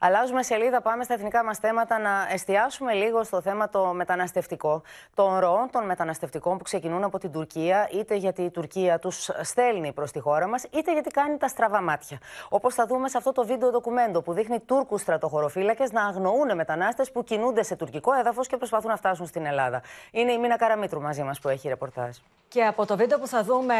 Αλλάζουμε σελίδα, πάμε στα εθνικά μας θέματα να εστιάσουμε λίγο στο θέμα το μεταναστευτικό. Των ροών των μεταναστευτικών που ξεκινούν από την Τουρκία, είτε γιατί η Τουρκία τους στέλνει προς τη χώρα μας, είτε γιατί κάνει τα στραβά μάτια. Όπως θα δούμε σε αυτό το βίντεο ντοκουμέντο που δείχνει Τούρκους στρατοχωροφύλακες να αγνοούν μετανάστες που κινούνται σε τουρκικό έδαφος και προσπαθούν να φτάσουν στην Ελλάδα. Είναι η Μίνα Καραμίτρου μαζί μας που έχει ρεπορτάζ. Και από το βίντεο που θα δούμε,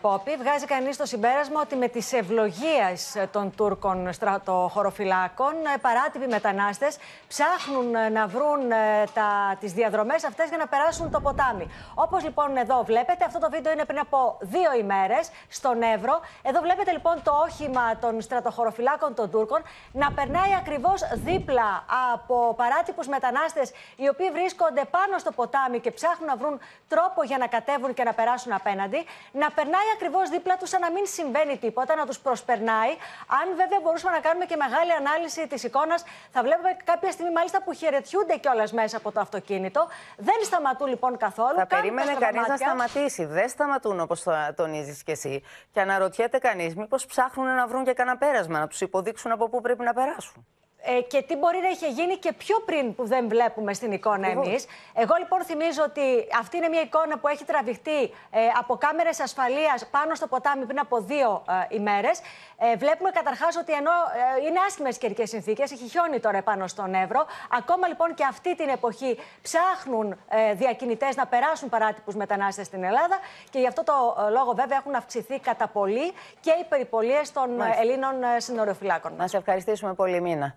Πόπι, βγάζει κανείς το συμπέρασμα ότι με τις ευλογίες των Τούρκων στρατοχωροφυλάκων, ε, παράτυποι μετανάστες ψάχνουν ε, να βρουν ε, τα, τις διαδρομές αυτές για να περάσουν το ποτάμι. Όπως λοιπόν εδώ βλέπετε, αυτό το βίντεο είναι πριν από δύο ημέρες στον Εύρο. Εδώ βλέπετε λοιπόν το όχημα των στρατοχωροφυλάκων των Τούρκων να περνάει ακριβώς δίπλα από παράτυπους μετανάστες οι οποίοι βρίσκονται πάνω στο ποτάμι και ψάχνουν να βρουν τρόπο για να κατέβουν και να περάσουν απέναντι, να περνάει ακριβώς δίπλα τους σαν να μην συμβαίνει τίποτα, να τους προσπερνάει. Αν βέβαια μπορούσαμε να κάνουμε και μεγάλη ανάλυση της εικόνας, θα βλέπουμε κάποια στιγμή μάλιστα που χαιρετιούνται κιόλας μέσα από το αυτοκίνητο. Δεν σταματούν λοιπόν καθόλου. Θα περίμενε κανείς να σταματήσει. Δεν σταματούν όπως τονίζεις κι εσύ. Και αναρωτιέται κανείς μήπως ψάχνουν να βρουν και κανένα πέρασμα, να τους υποδείξουν από πού πρέπει να περάσουν. Ε, και τι μπορεί να είχε γίνει και πιο πριν που δεν βλέπουμε στην εικόνα εμείς. Εγώ λοιπόν θυμίζω ότι αυτή είναι μια εικόνα που έχει τραβηχτεί ε, από κάμερες ασφαλείας πάνω στο ποτάμι πριν από δύο ε, ημέρες. Ε, βλέπουμε καταρχάς ότι ενώ είναι άσχημες καιρικές συνθήκες, έχει χιόνι τώρα πάνω στον Εύρο. Ακόμα λοιπόν και αυτή την εποχή ψάχνουν ε, διακινητές να περάσουν παράτυπους μετανάστες στην Ελλάδα και γι' αυτό το λόγο βέβαια έχουν αυξηθεί κατά πολύ και οι περιπολίες των Μάλιστα. Ελλήνων συνοριοφυλάκων. Να σε ευχαριστήσουμε πολύ, Μίνα.